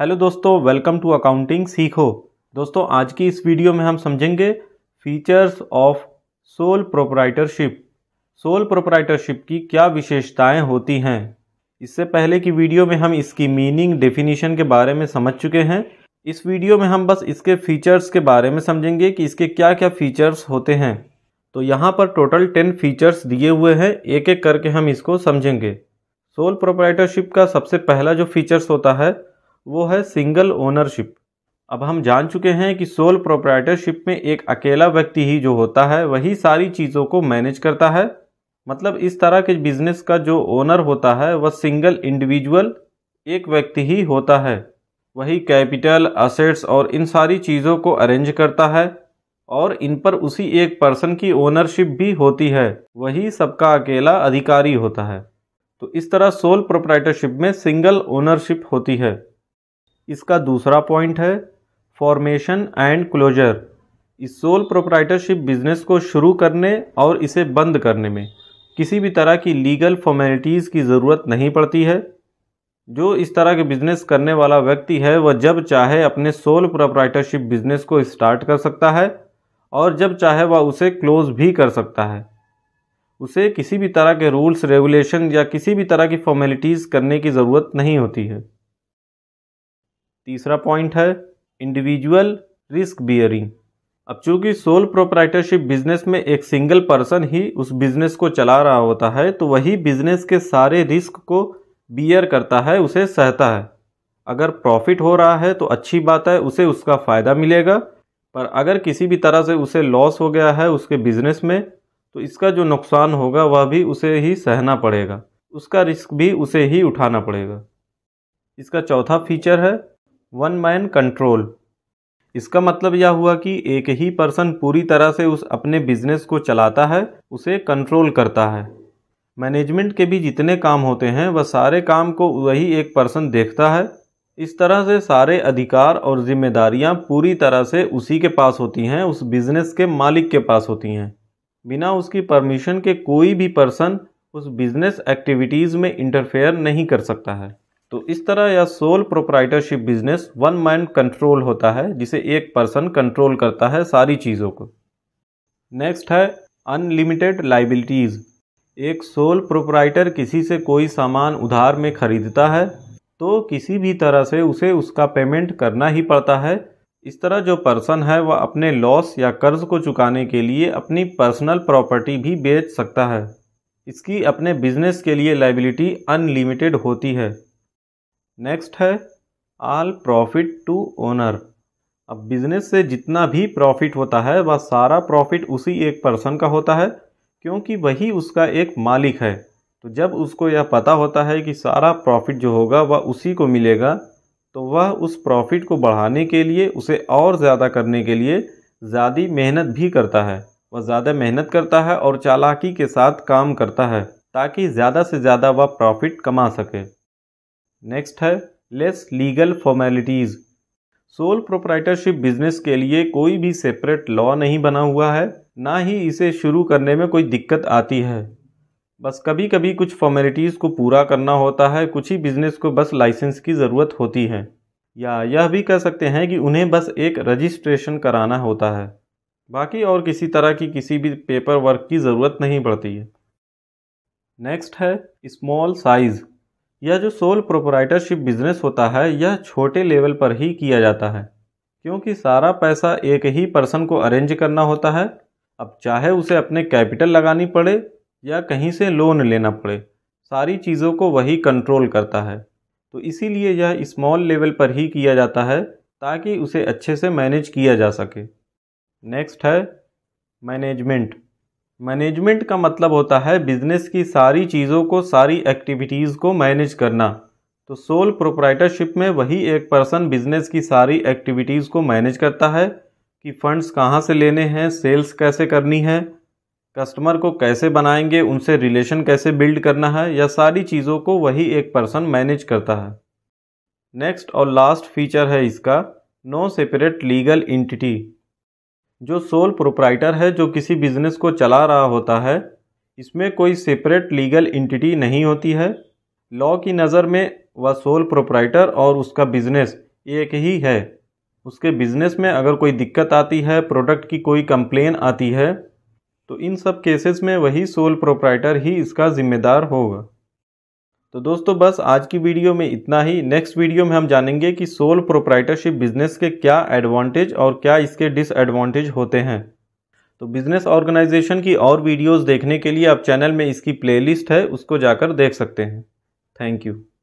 hello दोस्तों welcome to accounting सीखो दोस्तों आज की इस वीडियो में हम समझेंगे features of sole proprietorship sole proprietorship की क्या विशेषताएं होती हैं इससे पहले की वीडियो में हम इसकी मीनिंग डेफिनेशन के बारे में समझ चुके हैं इस वीडियो में हम बस इसके फीचर्स के बारे में समझेंगे कि इसके क्या क्या फीचर्स होते हैं तो यहाँ पर टोटल टेन फीचर्स दिए हुए हैं एक एक करके हम इसको समझेंगे सोल प्रोपराइटरशिप का सबसे पहला जो फीचर्स होता है वो है सिंगल ओनरशिप अब हम जान चुके हैं कि सोल प्रोप्राइटरशिप में एक अकेला व्यक्ति ही जो होता है वही सारी चीज़ों को मैनेज करता है मतलब इस तरह के बिजनेस का जो ओनर होता है वह सिंगल इंडिविजुअल एक व्यक्ति ही होता है वही कैपिटल असेट्स और इन सारी चीज़ों को अरेंज करता है और इन पर उसी एक पर्सन की ओनरशिप भी होती है वही सबका अकेला अधिकारी होता है तो इस तरह सोल प्रोप्राइटरशिप में सिंगल ओनरशिप होती है इसका दूसरा पॉइंट है फॉर्मेशन एंड क्लोजर इस सोल प्रोप्राइटरशिप बिजनेस को शुरू करने और इसे बंद करने में किसी भी तरह की लीगल फॉर्मेलिटीज़ की ज़रूरत नहीं पड़ती है जो इस तरह के बिजनेस करने वाला व्यक्ति है वह जब चाहे अपने सोल प्रोप्राइटरशिप बिजनेस को स्टार्ट कर सकता है और जब चाहे वह उसे क्लोज भी कर सकता है उसे किसी भी तरह के रूल्स रेगुलेशन या किसी भी तरह की फॉर्मेलिटीज़ करने की ज़रूरत नहीं होती है तीसरा पॉइंट है इंडिविजुअल रिस्क बियरिंग अब चूंकि सोल प्रोप्राइटरशिप बिजनेस में एक सिंगल पर्सन ही उस बिजनेस को चला रहा होता है तो वही बिजनेस के सारे रिस्क को बियर करता है उसे सहता है अगर प्रॉफिट हो रहा है तो अच्छी बात है उसे उसका फ़ायदा मिलेगा पर अगर किसी भी तरह से उसे लॉस हो गया है उसके बिजनेस में तो इसका जो नुकसान होगा वह भी उसे ही सहना पड़ेगा उसका रिस्क भी उसे ही उठाना पड़ेगा इसका चौथा फीचर है वन मैन कंट्रोल इसका मतलब यह हुआ कि एक ही पर्सन पूरी तरह से उस अपने बिजनेस को चलाता है उसे कंट्रोल करता है मैनेजमेंट के भी जितने काम होते हैं वह सारे काम को वही एक पर्सन देखता है इस तरह से सारे अधिकार और जिम्मेदारियां पूरी तरह से उसी के पास होती हैं उस बिज़नेस के मालिक के पास होती हैं बिना उसकी परमिशन के कोई भी पर्सन उस बिज़नेस एक्टिविटीज़ में इंटरफेयर नहीं कर सकता है तो इस तरह यह sole proprietorship business one man control होता है जिसे एक पर्सन कंट्रोल करता है सारी चीज़ों को नेक्स्ट है अनलिमिटेड लाइबिलिटीज़ एक सोल प्रोपराइटर किसी से कोई सामान उधार में खरीदता है तो किसी भी तरह से उसे उसका पेमेंट करना ही पड़ता है इस तरह जो पर्सन है वह अपने लॉस या कर्ज को चुकाने के लिए अपनी पर्सनल प्रॉपर्टी भी बेच सकता है इसकी अपने बिजनेस के लिए लाइबिलिटी अनलिमिटेड होती है नेक्स्ट है आल प्रॉफिट टू ओनर अब बिजनेस से जितना भी प्रॉफिट होता है वह सारा प्रॉफिट उसी एक पर्सन का होता है क्योंकि वही उसका एक मालिक है तो जब उसको यह पता होता है कि सारा प्रॉफिट जो होगा वह उसी को मिलेगा तो वह उस प्रॉफिट को बढ़ाने के लिए उसे और ज़्यादा करने के लिए ज़्यादा मेहनत भी करता है वह ज़्यादा मेहनत करता है और चालाकी के साथ काम करता है ताकि ज़्यादा से ज़्यादा वह प्रॉफिट कमा सके नेक्स्ट है less legal formalities sole proprietorship business के लिए कोई भी सेपरेट लॉ नहीं बना हुआ है ना ही इसे शुरू करने में कोई दिक्कत आती है बस कभी कभी कुछ फॉर्मेलिटीज़ को पूरा करना होता है कुछ ही बिजनेस को बस लाइसेंस की ज़रूरत होती है या यह भी कह सकते हैं कि उन्हें बस एक रजिस्ट्रेशन कराना होता है बाकी और किसी तरह की किसी भी पेपर वर्क की ज़रूरत नहीं पड़ती है नेक्स्ट है स्मॉल साइज़ यह जो सोल प्रोपराइटरशिप बिजनेस होता है यह छोटे लेवल पर ही किया जाता है क्योंकि सारा पैसा एक ही पर्सन को अरेंज करना होता है अब चाहे उसे अपने कैपिटल लगानी पड़े या कहीं से लोन लेना पड़े सारी चीज़ों को वही कंट्रोल करता है तो इसीलिए यह स्मॉल लेवल पर ही किया जाता है ताकि उसे अच्छे से मैनेज किया जा सके नेक्स्ट है मैनेजमेंट मैनेजमेंट का मतलब होता है बिजनेस की सारी चीज़ों को सारी एक्टिविटीज़ को मैनेज करना तो सोल प्रोपराइटरशिप में वही एक पर्सन बिजनेस की सारी एक्टिविटीज़ को मैनेज करता है कि फंड्स कहाँ से लेने हैं सेल्स कैसे करनी है कस्टमर को कैसे बनाएंगे उनसे रिलेशन कैसे बिल्ड करना है यह सारी चीज़ों को वही एक पर्सन मैनेज करता है नेक्स्ट और लास्ट फीचर है इसका नो सेपरेट लीगल इंटिटी जो सोल प्रोपराइटर है जो किसी बिजनेस को चला रहा होता है इसमें कोई सेपरेट लीगल इंटिटी नहीं होती है लॉ की नज़र में वह सोल प्रोपराइटर और उसका बिजनेस एक ही है उसके बिजनेस में अगर कोई दिक्कत आती है प्रोडक्ट की कोई कंप्लेन आती है तो इन सब केसेस में वही सोल प्रोपराइटर ही इसका ज़िम्मेदार होगा तो दोस्तों बस आज की वीडियो में इतना ही नेक्स्ट वीडियो में हम जानेंगे कि सोल प्रोप्राइटरशिप बिजनेस के क्या एडवांटेज और क्या इसके डिसएडवांटेज होते हैं तो बिजनेस ऑर्गेनाइजेशन की और वीडियोस देखने के लिए आप चैनल में इसकी प्लेलिस्ट है उसको जाकर देख सकते हैं थैंक यू